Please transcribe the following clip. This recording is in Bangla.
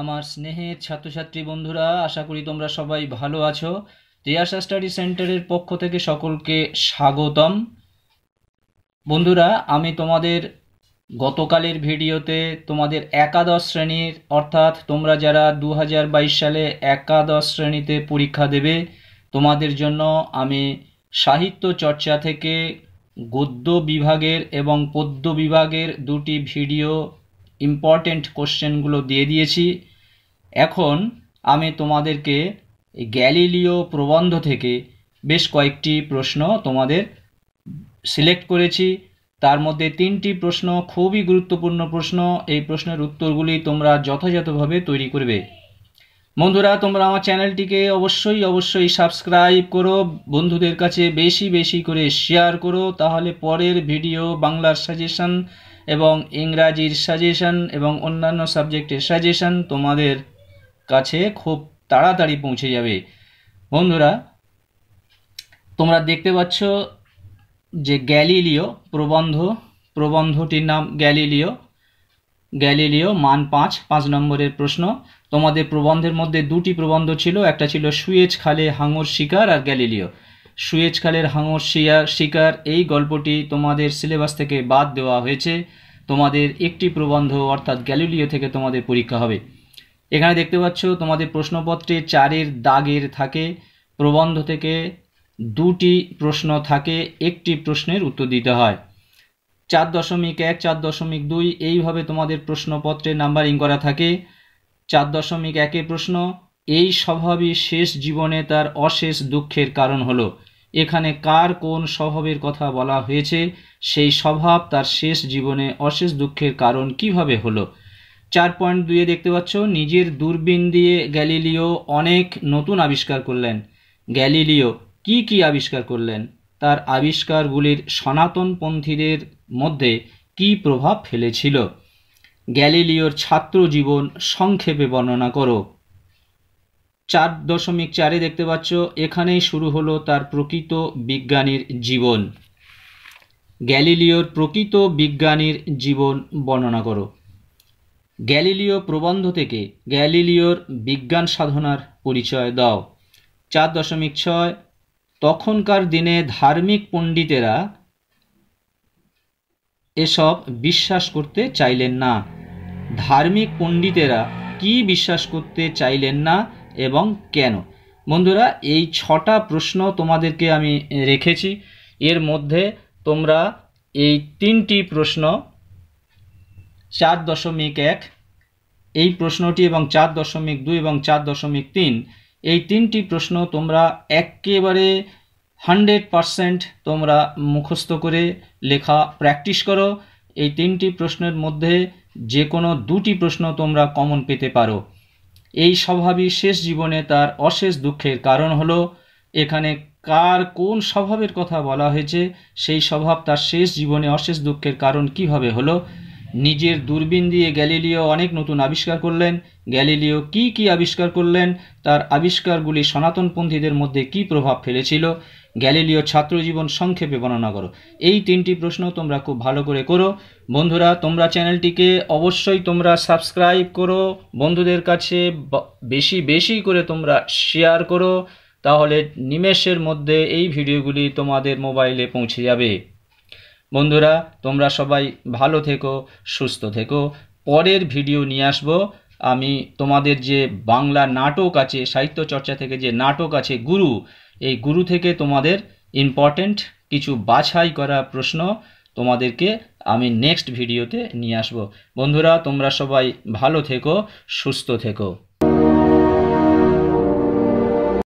আমার স্নেহের ছাত্রছাত্রী বন্ধুরা আশা করি তোমরা সবাই ভালো আছো তিয়াশা স্টাডি সেন্টারের পক্ষ থেকে সকলকে স্বাগতম বন্ধুরা আমি তোমাদের গতকালের ভিডিওতে তোমাদের একাদশ শ্রেণীর অর্থাৎ তোমরা যারা দু সালে একাদশ শ্রেণীতে পরীক্ষা দেবে তোমাদের জন্য আমি সাহিত্য চর্চা থেকে গদ্য বিভাগের এবং পদ্য বিভাগের দুটি ভিডিও ইম্পর্টেন্ট কোশ্চেনগুলো দিয়ে দিয়েছি এখন আমি তোমাদেরকে গ্যালিলিও প্রবন্ধ থেকে বেশ কয়েকটি প্রশ্ন তোমাদের সিলেক্ট করেছি তার মধ্যে তিনটি প্রশ্ন খুবই গুরুত্বপূর্ণ প্রশ্ন এই প্রশ্নের উত্তরগুলি তোমরা যথাযথভাবে তৈরি করবে বন্ধুরা তোমরা আমার চ্যানেলটিকে অবশ্যই অবশ্যই সাবস্ক্রাইব করো বন্ধুদের কাছে বেশি বেশি করে শেয়ার করো তাহলে পরের ভিডিও বাংলার সাজেশন এবং ইংরাজির সাজেশন এবং অন্যান্য সাবজেক্টের সাজেশন তোমাদের কাছে খুব তাড়াতাড়ি পৌঁছে যাবে বন্ধুরা তোমরা দেখতে পাচ্ছ যে গ্যালিলিও প্রবন্ধ প্রবন্ধটির নাম গ্যালিলিও গ্যালিলিও মান পাঁচ পাঁচ নম্বরের প্রশ্ন তোমাদের প্রবন্ধের মধ্যে দুটি প্রবন্ধ ছিল একটা ছিল সুয়েজ খালে হাঙর শিকার আর গ্যালিলিও সুয়েজ খালের হাঙর শিয়া শিকার এই গল্পটি তোমাদের সিলেবাস থেকে বাদ দেওয়া হয়েছে তোমাদের একটি প্রবন্ধ অর্থাৎ গ্যালিলিও থেকে তোমাদের পরীক্ষা হবে এখানে দেখতে পাচ্ছ তোমাদের প্রশ্নপত্রে চারের দাগের থাকে প্রবন্ধ থেকে দুটি প্রশ্ন থাকে একটি প্রশ্নের উত্তর দিতে হয় চার দশমিক এক চার দশমিক দুই এইভাবে তোমাদের প্রশ্নপত্রে নাম্বারিং করা থাকে চার দশমিক একে প্রশ্ন এই স্বভাবই শেষ জীবনে তার অশেষ দুঃখের কারণ হলো এখানে কার কোন স্বভাবের কথা বলা হয়েছে সেই স্বভাব তার শেষ জীবনে অশেষ দুঃখের কারণ কিভাবে হলো চার পয়েন্ট দুইয়ে দেখতে পাচ্ছ নিজের দূরবীন দিয়ে গ্যালিলিও অনেক নতুন আবিষ্কার করলেন গ্যালিলিও কি কি আবিষ্কার করলেন তার আবিষ্কারগুলির সনাতনপন্থীদের মধ্যে কি প্রভাব ফেলেছিল গ্যালিলিওর ছাত্র জীবন সংক্ষেপে বর্ণনা করো চার দশমিক চারে দেখতে পাচ্ছ এখানেই শুরু হলো তার প্রকৃত বিজ্ঞানীর জীবন গ্যালিলিওর প্রকৃত বিজ্ঞানীর জীবন বর্ণনা করো গ্যালিলিও প্রবন্ধ থেকে গ্যালিলিওর বিজ্ঞান সাধনার পরিচয় দাও চার দশমিক ছয় তখনকার দিনে ধার্মিক পণ্ডিতেরা এসব বিশ্বাস করতে চাইলেন না ধার্মিক পণ্ডিতেরা কি বিশ্বাস করতে চাইলেন না এবং কেন বন্ধুরা এই ছটা প্রশ্ন তোমাদেরকে আমি রেখেছি এর মধ্যে তোমরা এই তিনটি প্রশ্ন চার দশমিক এক এই প্রশ্নটি এবং চার দশমিক দুই এবং চার দশমিক তিন এই তিনটি প্রশ্ন তোমরা একেবারে হান্ড্রেড পারসেন্ট তোমরা মুখস্থ করে লেখা প্র্যাকটিস করো এই তিনটি প্রশ্নের মধ্যে যে কোনো দুটি প্রশ্ন তোমরা কমন পেতে পারো এই স্বভাবই শেষ জীবনে তার অশেষ দুঃখের কারণ হলো এখানে কার কোন স্বভাবের কথা বলা হয়েছে সেই স্বভাব তার শেষ জীবনে অশেষ দুঃখের কারণ কিভাবে হলো নিজের দূরবীন দিয়ে গ্যালিলিও অনেক নতুন আবিষ্কার করলেন গ্যালিলিও কি কি আবিষ্কার করলেন তার আবিষ্কারগুলি সনাতনপন্থীদের মধ্যে কি প্রভাব ফেলেছিল গ্যালিলিও ছাত্রজীবন সংক্ষেপে বর্ণনা করো এই তিনটি প্রশ্ন তোমরা খুব ভালো করে করো বন্ধুরা তোমরা চ্যানেলটিকে অবশ্যই তোমরা সাবস্ক্রাইব করো বন্ধুদের কাছে বেশি বেশি করে তোমরা শেয়ার করো তাহলে নিমেষের মধ্যে এই ভিডিওগুলি তোমাদের মোবাইলে পৌঁছে যাবে বন্ধুরা তোমরা সবাই ভালো থেকো সুস্থ থেকো পরের ভিডিও নিয়ে আসবো আমি তোমাদের যে বাংলা নাটক আছে সাহিত্য চর্চা থেকে যে নাটক আছে গুরু এই গুরু থেকে তোমাদের ইম্পর্টেন্ট কিছু বাছাই করা প্রশ্ন তোমাদেরকে আমি নেক্সট ভিডিওতে নিয়ে আসব বন্ধুরা তোমরা সবাই ভালো থেকো সুস্থ থেকো